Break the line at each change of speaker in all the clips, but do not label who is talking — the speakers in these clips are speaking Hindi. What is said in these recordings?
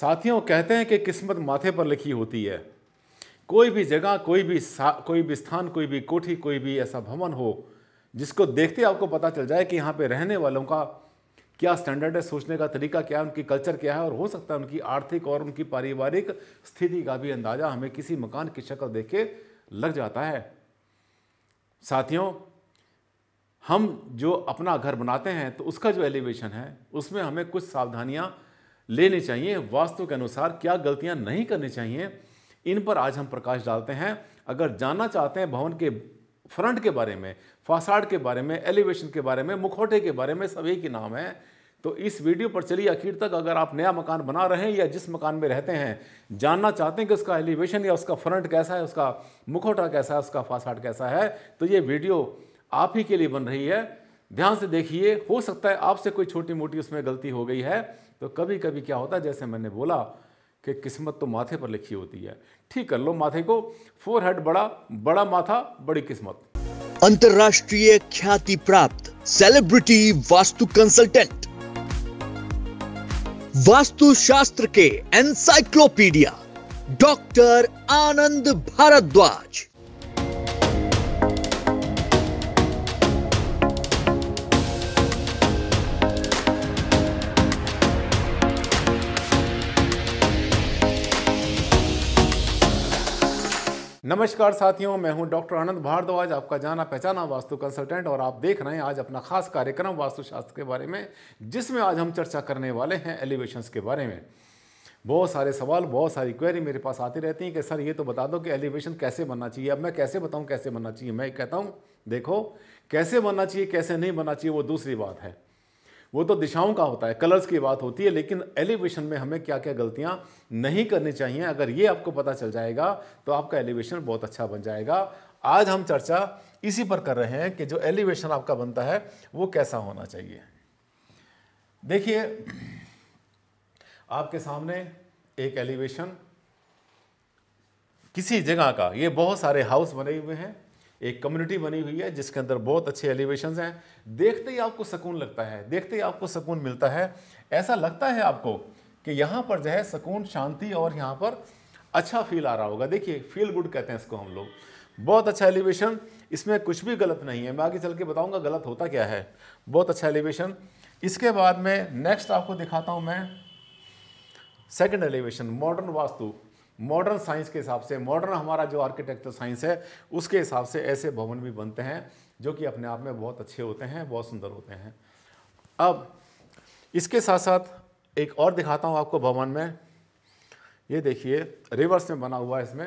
साथियों कहते हैं कि किस्मत माथे पर लिखी होती है कोई भी जगह कोई भी कोई भी स्थान कोई भी कोठी कोई भी ऐसा भवन हो जिसको देखते आपको पता चल जाए कि यहाँ पे रहने वालों का क्या स्टैंडर्ड है सोचने का तरीका क्या है उनकी कल्चर क्या है और हो सकता है उनकी आर्थिक और उनकी पारिवारिक स्थिति का भी अंदाज़ा हमें किसी मकान की शक्ल देख के लग जाता है साथियों हम जो अपना घर बनाते हैं तो उसका जो एलिवेशन है उसमें हमें कुछ सावधानियाँ लेने चाहिए वास्तव के अनुसार क्या गलतियाँ नहीं करनी चाहिए इन पर आज हम प्रकाश डालते हैं अगर जानना चाहते हैं भवन के फ्रंट के बारे में फासाड के बारे में एलिवेशन के बारे में मुखौटे के बारे में सभी के नाम है तो इस वीडियो पर चलिए आखिर तक अगर आप नया मकान बना रहे हैं या जिस मकान में रहते हैं जानना चाहते हैं कि उसका एलिवेशन या उसका फ्रंट कैसा है उसका मुखौटा कैसा है उसका फासाड कैसा है तो ये वीडियो आप ही के लिए बन रही है ध्यान से देखिए हो सकता है आपसे कोई छोटी मोटी उसमें गलती हो गई है तो कभी कभी क्या होता है जैसे मैंने बोला कि किस्मत तो माथे पर लिखी होती है ठीक कर लो माथे को फोर हेड बड़ा बड़ा माथा बड़ी किस्मत अंतर्राष्ट्रीय ख्याति प्राप्त सेलिब्रिटी वास्तु कंसल्टेंट वास्तु शास्त्र के एनसाइक्लोपीडिया डॉक्टर आनंद भारद्वाज नमस्कार साथियों मैं हूं डॉक्टर आनंद भारद्वाज आपका जाना पहचाना वास्तु कंसल्टेंट और आप देख रहे हैं आज अपना खास कार्यक्रम वास्तुशास्त्र के बारे में जिसमें आज हम चर्चा करने वाले हैं एलिवेशंस के बारे में बहुत सारे सवाल बहुत सारी क्वेरी मेरे पास आती रहती हैं कि सर ये तो बता दो कि एलिवेशन कैसे बनना चाहिए अब मैं कैसे बताऊँ कैसे बनना चाहिए मैं कहता हूँ देखो कैसे बनना चाहिए कैसे नहीं बनना चाहिए वो दूसरी बात है वो तो दिशाओं का होता है कलर्स की बात होती है लेकिन एलिवेशन में हमें क्या क्या गलतियां नहीं करनी चाहिए अगर ये आपको पता चल जाएगा तो आपका एलिवेशन बहुत अच्छा बन जाएगा आज हम चर्चा इसी पर कर रहे हैं कि जो एलिवेशन आपका बनता है वो कैसा होना चाहिए देखिए आपके सामने एक एलिवेशन किसी जगह का ये बहुत सारे हाउस बने हुए हैं एक कम्युनिटी बनी हुई है जिसके अंदर बहुत अच्छे एलिवेशन हैं देखते ही आपको सुकून लगता है देखते ही आपको सुकून मिलता है ऐसा लगता है आपको कि यहाँ पर जो है सुकून शांति और यहाँ पर अच्छा फील आ रहा होगा देखिए फील गुड कहते हैं इसको हम लोग बहुत अच्छा एलिवेशन इसमें कुछ भी गलत नहीं है मैं आगे चल के बताऊँगा गलत होता क्या है बहुत अच्छा एलिवेशन इसके बाद में नेक्स्ट आपको दिखाता हूँ मैं second elevation modern vastu modern science के हिसाब से मॉडर्न हमारा जो आर्किटेक्चर साइंस है उसके हिसाब से ऐसे भवन भी बनते हैं जो कि अपने आप में बहुत अच्छे होते हैं बहुत सुंदर होते हैं अब इसके साथ साथ एक और दिखाता हूँ आपको भवन में ये देखिए रिवर्स में बना हुआ है इसमें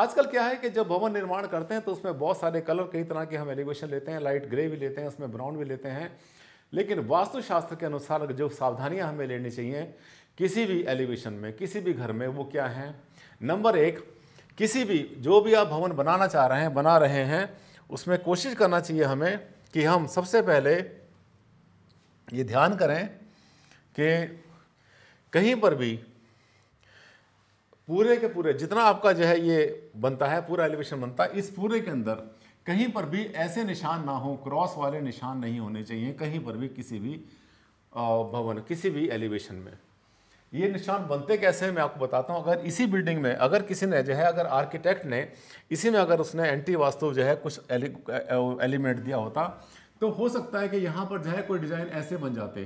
आजकल क्या है कि जब भवन निर्माण करते हैं तो उसमें बहुत सारे कलर कई तरह के हम एलिवेशन लेते हैं लाइट ग्रे भी लेते हैं उसमें ब्राउन भी लेते हैं लेकिन वास्तुशास्त्र के अनुसार जो सावधानियां हमें लेनी चाहिए किसी भी एलिवेशन में किसी भी घर में वो क्या हैं नंबर एक किसी भी जो भी आप भवन बनाना चाह रहे हैं बना रहे हैं उसमें कोशिश करना चाहिए हमें कि हम सबसे पहले ये ध्यान करें कि कहीं पर भी पूरे के पूरे जितना आपका जो है ये बनता है पूरा एलिवेशन बनता है इस पूरे के अंदर कहीं पर भी ऐसे निशान ना हो क्रॉस वाले निशान नहीं होने चाहिए कहीं पर भी किसी भी भवन किसी भी एलिवेशन में ये निशान बनते कैसे हैं मैं आपको बताता हूँ अगर इसी बिल्डिंग में अगर किसी ने जो है अगर आर्किटेक्ट ने इसी में अगर उसने एंटी वास्तु जो है कुछ एलिमेंट दिया होता तो हो सकता है कि यहाँ पर जो है कोई डिज़ाइन ऐसे बन जाते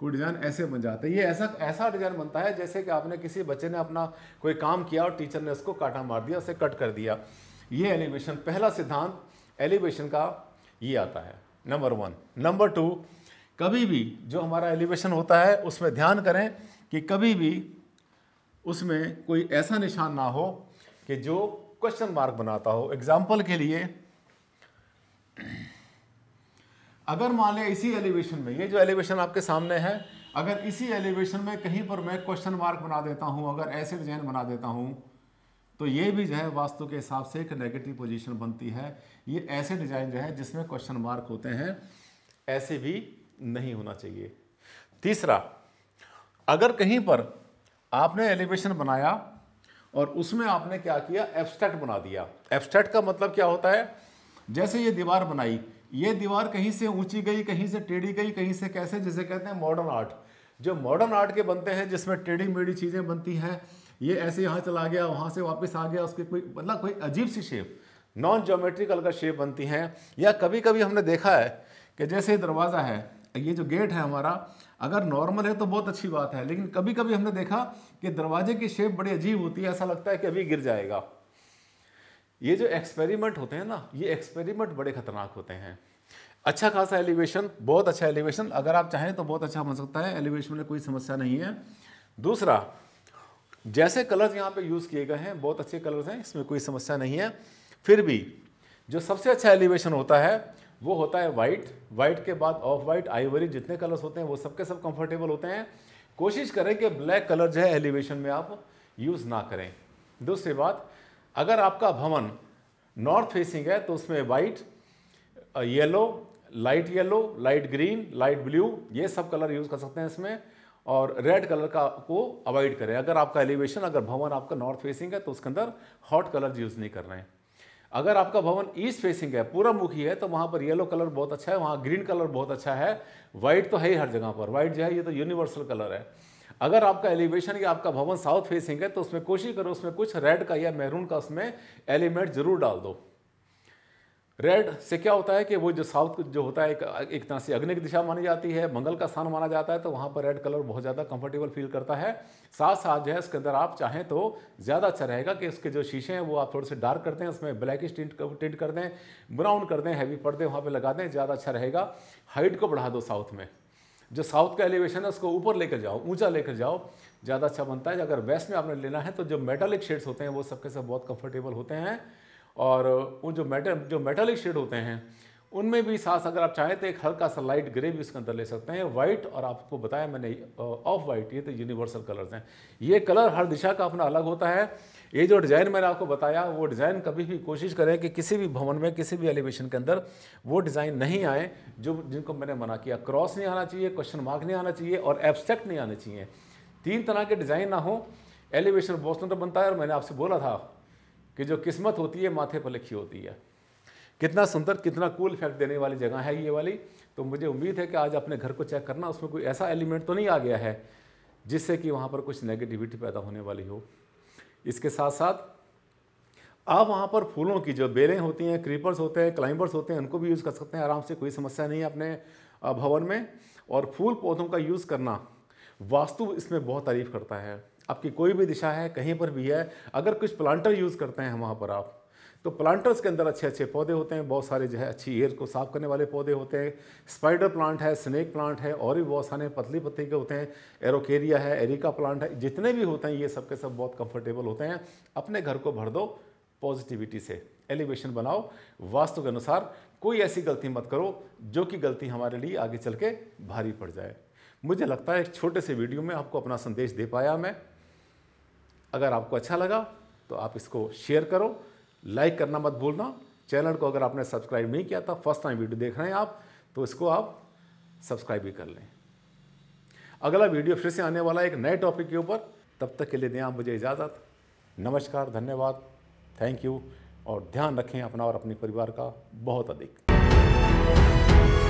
कोई डिज़ाइन ऐसे बन जाते ये ऐसा ऐसा डिज़ाइन बनता है जैसे कि आपने किसी बच्चे ने अपना कोई काम किया और टीचर ने उसको काटा मार दिया उसे कट कर दिया ये एलिवेशन पहला सिद्धांत एलिवेशन का ये आता है नंबर वन नंबर टू कभी भी जो हमारा एलिवेशन होता है उसमें ध्यान करें कि कभी भी उसमें कोई ऐसा निशान ना हो कि जो क्वेश्चन मार्क बनाता हो एग्जाम्पल के लिए अगर मान लें इसी एलिवेशन में ये जो एलिवेशन आपके सामने है अगर इसी एलिवेशन में कहीं पर मैं क्वेश्चन मार्क बना देता हूँ अगर ऐसे डिजाइन बना देता हूँ तो ये भी जो है वास्तु के हिसाब से एक नेगेटिव पोजीशन बनती है ये ऐसे डिजाइन जो है जिसमें क्वेश्चन मार्क होते हैं ऐसे भी नहीं होना चाहिए तीसरा अगर कहीं पर आपने एलिवेशन बनाया और उसमें आपने क्या किया एब्स्ट्रैक्ट बना दिया एब्स्ट्रैक्ट का मतलब क्या होता है जैसे ये दीवार बनाई ये दीवार कहीं से ऊंची गई कहीं से टेढ़ी गई कहीं से कैसे जिसे कहते हैं मॉडर्न आर्ट जो मॉडर्न आर्ट के बनते हैं जिसमें टेढ़ी मेढ़ी चीज़ें बनती हैं ये ऐसे यहाँ चला गया वहाँ से वापस आ गया उसके कोई मतलब कोई अजीब सी शेप नॉन जोमेट्रिकल का शेप बनती हैं या कभी कभी हमने देखा है कि जैसे दरवाज़ा है ये जो गेट है हमारा अगर नॉर्मल है तो बहुत अच्छी बात है लेकिन कभी कभी हमने देखा कि दरवाजे की शेप बड़ी अजीब होती है ऐसा लगता है कि अभी गिर जाएगा ये जो एक्सपेरिमेंट होते हैं ना ये एक्सपेरिमेंट बड़े खतरनाक होते हैं अच्छा खासा एलिवेशन बहुत अच्छा एलिवेशन अगर आप चाहें तो बहुत अच्छा बन सकता है एलिवेशन में कोई समस्या नहीं है दूसरा जैसे कलर्स यहाँ पे यूज़ किए गए हैं बहुत अच्छे कलर्स हैं इसमें कोई समस्या नहीं है फिर भी जो सबसे अच्छा एलिवेशन होता है वो होता है वाइट वाइट के बाद ऑफ वाइट आईवरी जितने कलर्स होते हैं वो सबके सब कंफर्टेबल होते हैं कोशिश करें कि ब्लैक कलर जो है एलिवेशन में आप यूज़ ना करें दूसरी बात अगर आपका भवन नॉर्थ फेसिंग है तो उसमें white yellow light yellow light green light blue ये सब कलर यूज़ कर सकते हैं इसमें और रेड कलर का को अवॉइड करें अगर आपका एलिवेशन अगर भवन आपका नॉर्थ फेसिंग है तो उसके अंदर हॉट कलर यूज़ नहीं कर रहे हैं अगर आपका भवन ईस्ट फेसिंग है पूरा मुखी है तो वहाँ पर येलो कलर बहुत अच्छा है वहाँ ग्रीन कलर बहुत अच्छा है वाइट तो है ही हर जगह पर वाइट जो है ये तो यूनिवर्सल कलर है अगर आपका एलिवेशन या आपका भवन साउथ फेसिंग है तो उसमें कोशिश करो उसमें कुछ रेड का या मेहरून का उसमें एलिमेंट जरूर डाल दो रेड से क्या होता है कि वो जो साउथ जो होता है एक एक तरह से अग्नि की दिशा मानी जाती है मंगल का स्थान माना जाता है तो वहाँ पर रेड कलर बहुत ज़्यादा कंफर्टेबल फील करता है साथ साथ जो है इसके अंदर आप चाहें तो ज़्यादा अच्छा रहेगा कि इसके जो शीशे हैं वो आप थोड़े से डार्क करते हैं उसमें ब्लैकिश टिंट टिंट कर दें ब्राउन कर दें हैवी पर्दे वहाँ पर लगा दें ज़्यादा अच्छा रहेगा हाइट को बढ़ा दो साउथ में जो साउथ का एलिवेशन है उसको ऊपर लेकर जाओ ऊंचा लेकर जाओ ज़्यादा अच्छा बनता है अगर वेस्ट में आपने लेना है तो जो मेटालिक शेड्स होते हैं वो सबके सब बहुत कंफर्टेबल होते हैं और वो जो मेटल जो मेटलिक शेड होते हैं उनमें भी साथ अगर आप चाहें तो एक हल्का सा लाइट ग्रे भी उसके अंदर ले सकते हैं वाइट और आपको बताया मैंने ऑफ वाइट ये तो यूनिवर्सल कलर्स हैं ये कलर हर दिशा का अपना अलग होता है ये जो डिज़ाइन मैंने आपको बताया वो डिज़ाइन कभी भी कोशिश करें कि किसी भी भवन में किसी भी एलिवेशन के अंदर वो डिज़ाइन नहीं आए जो जिनको मैंने मना किया क्रॉस नहीं आना चाहिए क्वेश्चन मार्क नहीं आना चाहिए और एब्सट्रैक्ट नहीं आना चाहिए तीन तरह के डिज़ाइन ना हो एलिवेशन बहुत सुंदर बनता है और मैंने आपसे बोला था कि जो किस्मत होती है माथे पर लिखी होती है कितना सुंदर कितना कूल इफेक्ट देने वाली जगह है ये वाली तो मुझे उम्मीद है कि आज अपने घर को चेक करना उसमें कोई ऐसा एलिमेंट तो नहीं आ गया है जिससे कि वहाँ पर कुछ नेगेटिविटी पैदा होने वाली हो इसके साथ साथ आप वहाँ पर फूलों की जो बेलें होती हैं क्रीपर्स होते हैं क्लाइंबर्स होते हैं उनको भी यूज़ कर सकते हैं आराम से कोई समस्या नहीं है अपने भवन में और फूल पौधों का यूज़ करना वास्तु इसमें बहुत तारीफ़ करता है आपकी कोई भी दिशा है कहीं पर भी है अगर कुछ प्लांटर यूज़ करते हैं वहाँ पर आप तो प्लांटर्स के अंदर अच्छे अच्छे पौधे होते हैं बहुत सारे जो है अच्छी एयर को साफ़ करने वाले पौधे होते हैं स्पाइडर प्लांट है स्नेक प्लांट है और भी बहुत सारे पतली पत्ती के होते हैं एरोकेरिया है एरिका प्लांट है जितने भी होते हैं ये सब के सब बहुत कंफर्टेबल होते हैं अपने घर को भर दो पॉजिटिविटी से एलिवेशन बनाओ वास्तु के अनुसार कोई ऐसी गलती मत करो जो कि गलती हमारे लिए आगे चल के भारी पड़ जाए मुझे लगता है एक छोटे से वीडियो में आपको अपना संदेश दे पाया मैं अगर आपको अच्छा लगा तो आप इसको शेयर करो लाइक करना मत भूलना चैनल को अगर आपने सब्सक्राइब नहीं किया था फर्स्ट टाइम वीडियो देख रहे हैं आप तो इसको आप सब्सक्राइब भी कर लें अगला वीडियो फिर से आने वाला है एक नए टॉपिक के ऊपर तब तक के लिए दें आप मुझे इजाज़त नमस्कार धन्यवाद थैंक यू और ध्यान रखें अपना और अपने परिवार का बहुत अधिक